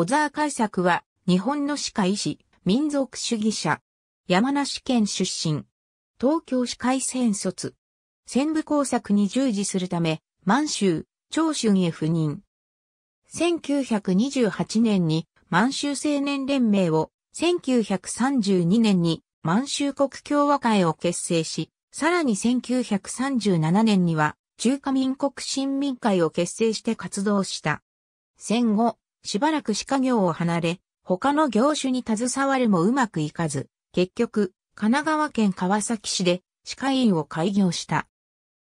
小沢海作は、日本の歯科医師、民族主義者。山梨県出身。東京歯科医専卒。戦部工作に従事するため、満州、長春へ赴任。1928年に満州青年連盟を、1932年に満州国共和会を結成し、さらに1937年には中華民国新民会を結成して活動した。戦後、しばらく歯科業を離れ、他の業種に携わるもうまくいかず、結局、神奈川県川崎市で歯科医院を開業した。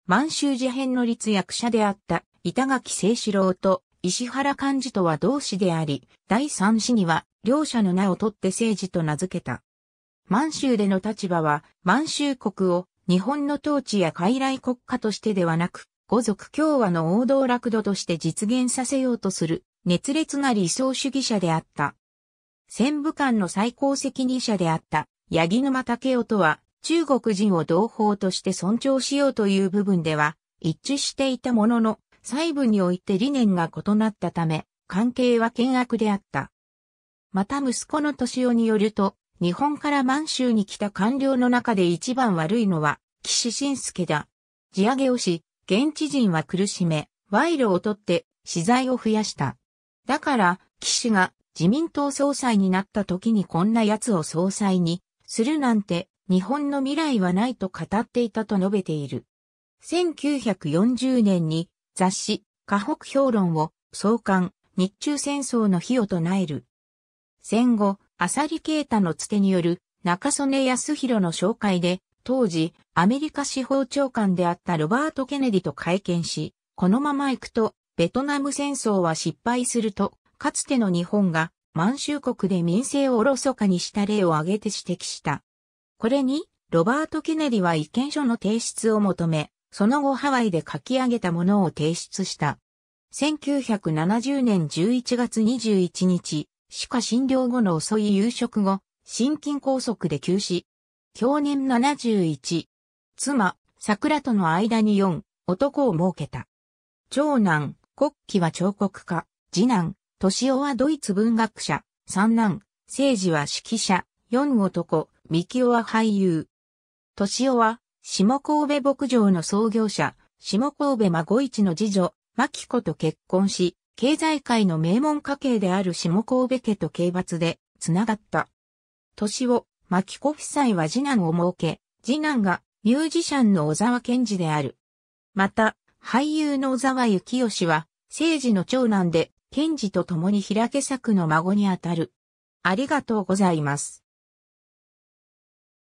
満州事変の立役者であった板垣清志郎と石原幹事とは同志であり、第三子には両者の名を取って政治と名付けた。満州での立場は、満州国を日本の統治や傀儡国家としてではなく、五族共和の王道楽土として実現させようとする熱烈な理想主義者であった。戦武官の最高責任者であった、八木沼武夫とは、中国人を同胞として尊重しようという部分では、一致していたものの、細部において理念が異なったため、関係は険悪であった。また息子の敏夫によると、日本から満州に来た官僚の中で一番悪いのは、岸信介だ。地上げをし、現地人は苦しめ、賄賂を取って、資材を増やした。だから、岸が自民党総裁になった時にこんな奴を総裁にするなんて日本の未来はないと語っていたと述べている。1940年に雑誌、河北評論を創刊、日中戦争の日を唱える。戦後、リ利啓太のつてによる中曽根康弘の紹介で、当時、アメリカ司法長官であったロバート・ケネディと会見し、このまま行くとベトナム戦争は失敗すると、かつての日本が満州国で民政をおろそかにした例を挙げて指摘した。これに、ロバート・ケネディは意見書の提出を求め、その後ハワイで書き上げたものを提出した。1970年11月21日、歯科診療後の遅い夕食後、心筋梗塞で急死。去年71。妻、桜との間に4、男を設けた。長男、国旗は彫刻家、次男、敏夫はドイツ文学者、三男、政治は指揮者、四男、三木夫は俳優。敏夫は、下神戸牧場の創業者、下神戸孫一の次女、牧子と結婚し、経済界の名門家系である下神戸家と刑罰で、つながった。敏夫、牧子夫妻は次男を設け、次男がミュージシャンの小沢健二である。また、俳優の小沢幸義は、政治の長男で、賢治と共に平家作の孫にあたる。ありがとうございます。